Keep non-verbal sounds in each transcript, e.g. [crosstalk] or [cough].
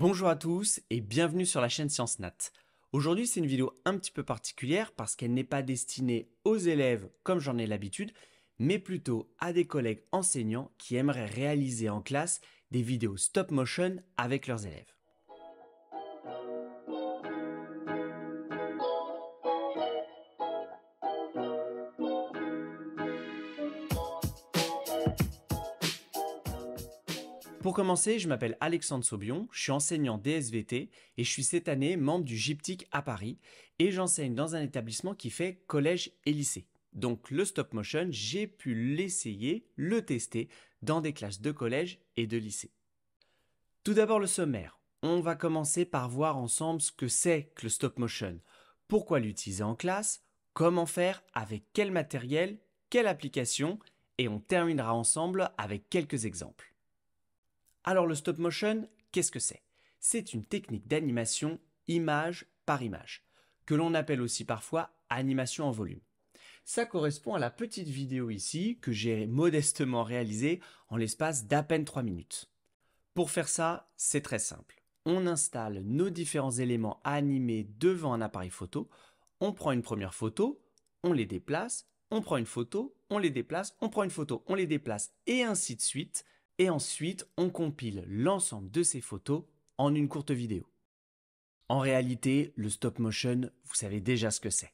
Bonjour à tous et bienvenue sur la chaîne Science Nat. Aujourd'hui, c'est une vidéo un petit peu particulière parce qu'elle n'est pas destinée aux élèves comme j'en ai l'habitude, mais plutôt à des collègues enseignants qui aimeraient réaliser en classe des vidéos stop motion avec leurs élèves. Pour commencer, je m'appelle Alexandre Saubion, je suis enseignant DSVT et je suis cette année membre du GYPTIC à Paris et j'enseigne dans un établissement qui fait collège et lycée. Donc le stop motion, j'ai pu l'essayer, le tester dans des classes de collège et de lycée. Tout d'abord le sommaire. On va commencer par voir ensemble ce que c'est que le stop motion, pourquoi l'utiliser en classe, comment faire, avec quel matériel, quelle application, et on terminera ensemble avec quelques exemples. Alors le stop motion, qu'est-ce que c'est C'est une technique d'animation image par image, que l'on appelle aussi parfois animation en volume. Ça correspond à la petite vidéo ici que j'ai modestement réalisée en l'espace d'à peine 3 minutes. Pour faire ça, c'est très simple. On installe nos différents éléments animés devant un appareil photo, on prend une première photo, on les déplace, on prend une photo, on les déplace, on prend une photo, on les déplace, et ainsi de suite, et ensuite on compile l'ensemble de ces photos en une courte vidéo. En réalité, le stop motion, vous savez déjà ce que c'est.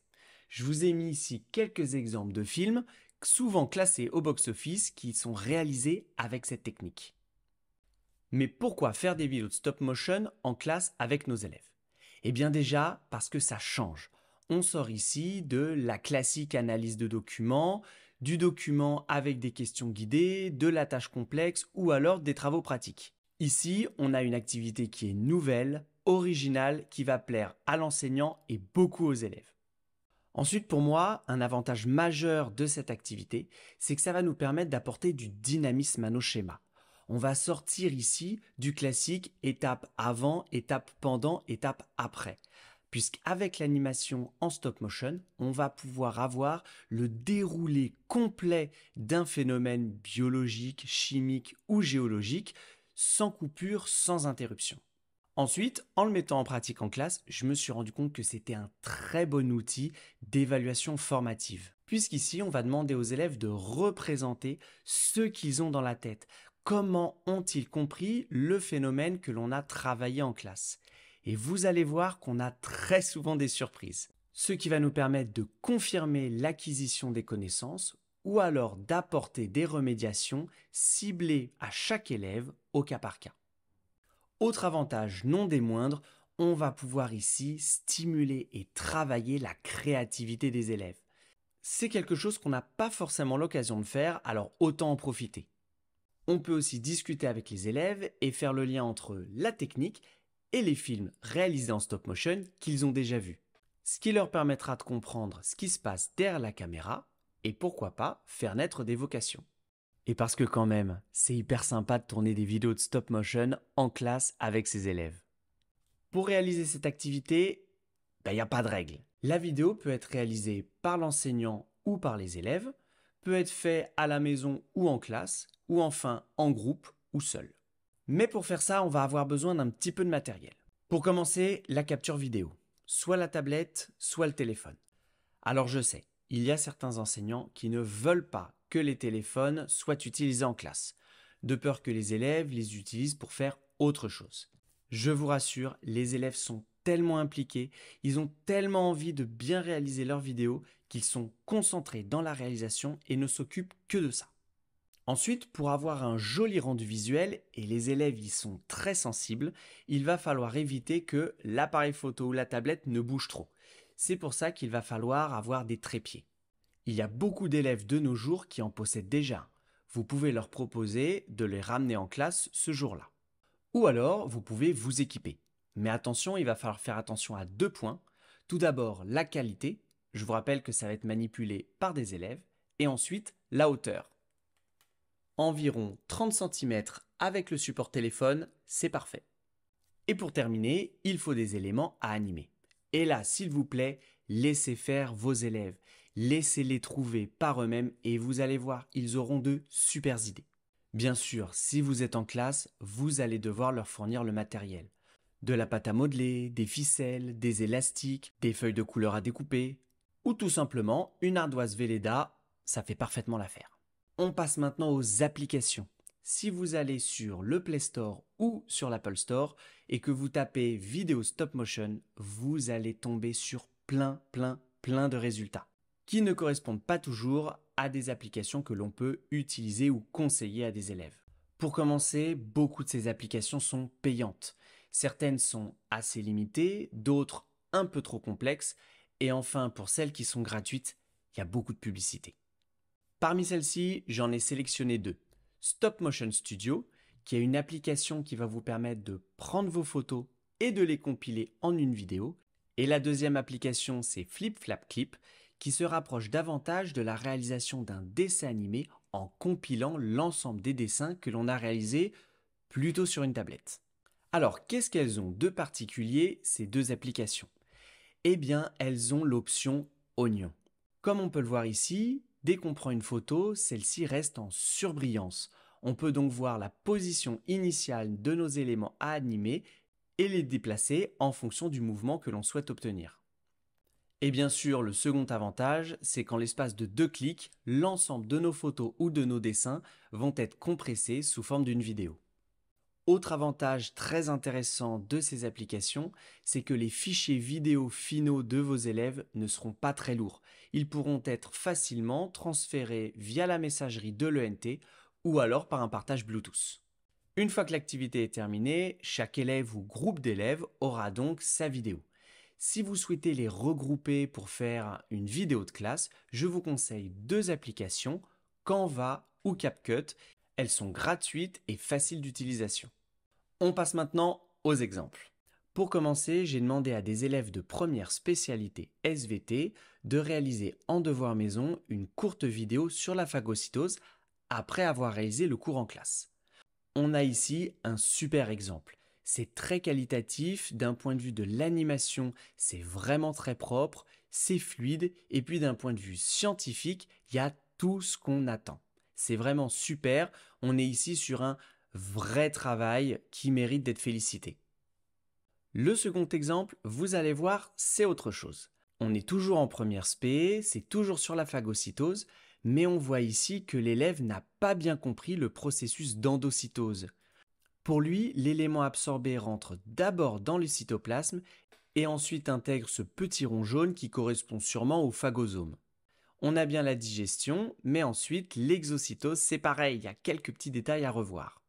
Je vous ai mis ici quelques exemples de films souvent classés au box-office qui sont réalisés avec cette technique. Mais pourquoi faire des vidéos de stop motion en classe avec nos élèves Eh bien déjà parce que ça change. On sort ici de la classique analyse de documents, du document avec des questions guidées, de la tâche complexe ou alors des travaux pratiques. Ici, on a une activité qui est nouvelle, originale, qui va plaire à l'enseignant et beaucoup aux élèves. Ensuite, pour moi, un avantage majeur de cette activité, c'est que ça va nous permettre d'apporter du dynamisme à nos schémas. On va sortir ici du classique étape avant, étape pendant, étape après puisqu'avec l'animation en stop motion, on va pouvoir avoir le déroulé complet d'un phénomène biologique, chimique ou géologique, sans coupure, sans interruption. Ensuite, en le mettant en pratique en classe, je me suis rendu compte que c'était un très bon outil d'évaluation formative. Puisqu'ici, on va demander aux élèves de représenter ce qu'ils ont dans la tête. Comment ont-ils compris le phénomène que l'on a travaillé en classe et vous allez voir qu'on a très souvent des surprises. Ce qui va nous permettre de confirmer l'acquisition des connaissances ou alors d'apporter des remédiations ciblées à chaque élève au cas par cas. Autre avantage non des moindres, on va pouvoir ici stimuler et travailler la créativité des élèves. C'est quelque chose qu'on n'a pas forcément l'occasion de faire, alors autant en profiter. On peut aussi discuter avec les élèves et faire le lien entre la technique et les films réalisés en stop motion qu'ils ont déjà vus. Ce qui leur permettra de comprendre ce qui se passe derrière la caméra et pourquoi pas faire naître des vocations. Et parce que quand même, c'est hyper sympa de tourner des vidéos de stop motion en classe avec ses élèves. Pour réaliser cette activité, il bah, n'y a pas de règle. La vidéo peut être réalisée par l'enseignant ou par les élèves, peut être fait à la maison ou en classe, ou enfin en groupe ou seul. Mais pour faire ça, on va avoir besoin d'un petit peu de matériel. Pour commencer, la capture vidéo. Soit la tablette, soit le téléphone. Alors je sais, il y a certains enseignants qui ne veulent pas que les téléphones soient utilisés en classe, de peur que les élèves les utilisent pour faire autre chose. Je vous rassure, les élèves sont tellement impliqués, ils ont tellement envie de bien réaliser leurs vidéos qu'ils sont concentrés dans la réalisation et ne s'occupent que de ça. Ensuite, pour avoir un joli rendu visuel, et les élèves y sont très sensibles, il va falloir éviter que l'appareil photo ou la tablette ne bouge trop. C'est pour ça qu'il va falloir avoir des trépieds. Il y a beaucoup d'élèves de nos jours qui en possèdent déjà. Vous pouvez leur proposer de les ramener en classe ce jour-là. Ou alors, vous pouvez vous équiper. Mais attention, il va falloir faire attention à deux points. Tout d'abord, la qualité. Je vous rappelle que ça va être manipulé par des élèves. Et ensuite, la hauteur environ 30 cm avec le support téléphone, c'est parfait. Et pour terminer, il faut des éléments à animer. Et là, s'il vous plaît, laissez faire vos élèves, laissez-les trouver par eux-mêmes et vous allez voir, ils auront de super idées. Bien sûr, si vous êtes en classe, vous allez devoir leur fournir le matériel. De la pâte à modeler, des ficelles, des élastiques, des feuilles de couleur à découper, ou tout simplement une ardoise Velleda, ça fait parfaitement l'affaire. On passe maintenant aux applications. Si vous allez sur le Play Store ou sur l'Apple Store et que vous tapez vidéo stop motion, vous allez tomber sur plein, plein, plein de résultats qui ne correspondent pas toujours à des applications que l'on peut utiliser ou conseiller à des élèves. Pour commencer, beaucoup de ces applications sont payantes. Certaines sont assez limitées, d'autres un peu trop complexes, et enfin pour celles qui sont gratuites, il y a beaucoup de publicité. Parmi celles-ci, j'en ai sélectionné deux. Stop Motion Studio, qui est une application qui va vous permettre de prendre vos photos et de les compiler en une vidéo. Et la deuxième application, c'est Flip Flap Clip, qui se rapproche davantage de la réalisation d'un dessin animé en compilant l'ensemble des dessins que l'on a réalisés plutôt sur une tablette. Alors, qu'est-ce qu'elles ont de particulier ces deux applications Eh bien, elles ont l'option oignon. Comme on peut le voir ici, Dès qu'on prend une photo, celle-ci reste en surbrillance. On peut donc voir la position initiale de nos éléments à animer et les déplacer en fonction du mouvement que l'on souhaite obtenir. Et bien sûr, le second avantage, c'est qu'en l'espace de deux clics, l'ensemble de nos photos ou de nos dessins vont être compressés sous forme d'une vidéo. Autre avantage très intéressant de ces applications, c'est que les fichiers vidéo finaux de vos élèves ne seront pas très lourds. Ils pourront être facilement transférés via la messagerie de l'ENT ou alors par un partage Bluetooth. Une fois que l'activité est terminée, chaque élève ou groupe d'élèves aura donc sa vidéo. Si vous souhaitez les regrouper pour faire une vidéo de classe, je vous conseille deux applications, Canva ou CapCut, elles sont gratuites et faciles d'utilisation. On passe maintenant aux exemples. Pour commencer, j'ai demandé à des élèves de première spécialité SVT de réaliser en devoir maison une courte vidéo sur la phagocytose après avoir réalisé le cours en classe. On a ici un super exemple. C'est très qualitatif, d'un point de vue de l'animation, c'est vraiment très propre, c'est fluide, et puis d'un point de vue scientifique, il y a tout ce qu'on attend. C'est vraiment super. On est ici sur un vrai travail qui mérite d'être félicité. Le second exemple, vous allez voir, c'est autre chose. On est toujours en première sp, c'est toujours sur la phagocytose, mais on voit ici que l'élève n'a pas bien compris le processus d'endocytose. Pour lui, l'élément absorbé rentre d'abord dans le cytoplasme et ensuite intègre ce petit rond jaune qui correspond sûrement au phagosome. On a bien la digestion, mais ensuite l'exocytose, c'est pareil, il y a quelques petits détails à revoir.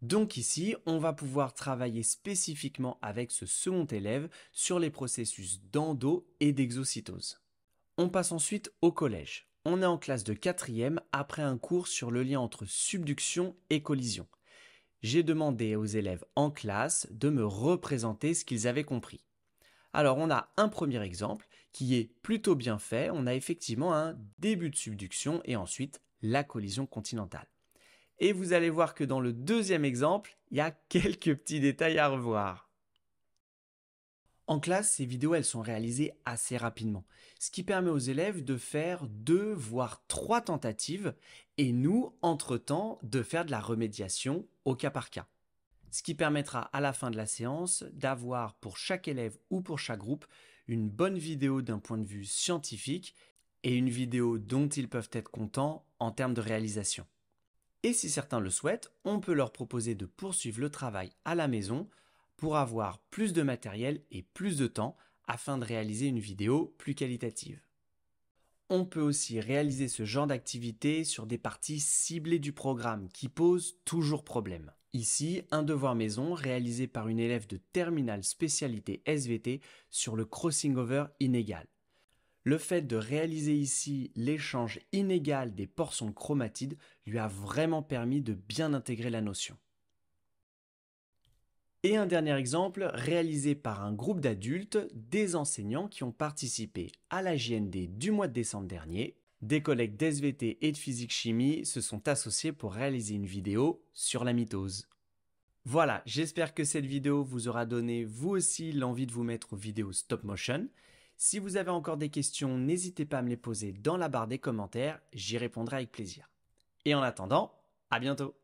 Donc ici, on va pouvoir travailler spécifiquement avec ce second élève sur les processus d'endo et d'exocytose. On passe ensuite au collège. On est en classe de quatrième après un cours sur le lien entre subduction et collision. J'ai demandé aux élèves en classe de me représenter ce qu'ils avaient compris. Alors on a un premier exemple, qui est plutôt bien fait. On a effectivement un début de subduction et ensuite la collision continentale. Et vous allez voir que dans le deuxième exemple, il y a [laughs] quelques petits détails à revoir. En classe, ces vidéos, elles sont réalisées assez rapidement, ce qui permet aux élèves de faire deux, voire trois tentatives, et nous, entre-temps, de faire de la remédiation au cas par cas. Ce qui permettra à la fin de la séance d'avoir pour chaque élève ou pour chaque groupe une bonne vidéo d'un point de vue scientifique et une vidéo dont ils peuvent être contents en termes de réalisation. Et si certains le souhaitent, on peut leur proposer de poursuivre le travail à la maison pour avoir plus de matériel et plus de temps afin de réaliser une vidéo plus qualitative. On peut aussi réaliser ce genre d'activité sur des parties ciblées du programme qui posent toujours problème. Ici, un devoir maison réalisé par une élève de terminale spécialité SVT sur le crossing over inégal. Le fait de réaliser ici l'échange inégal des portions chromatides lui a vraiment permis de bien intégrer la notion. Et un dernier exemple réalisé par un groupe d'adultes, des enseignants qui ont participé à la JND du mois de décembre dernier. Des collègues d'SVT et de physique-chimie se sont associés pour réaliser une vidéo sur la mitose. Voilà, j'espère que cette vidéo vous aura donné vous aussi l'envie de vous mettre aux vidéos stop motion. Si vous avez encore des questions, n'hésitez pas à me les poser dans la barre des commentaires, j'y répondrai avec plaisir. Et en attendant, à bientôt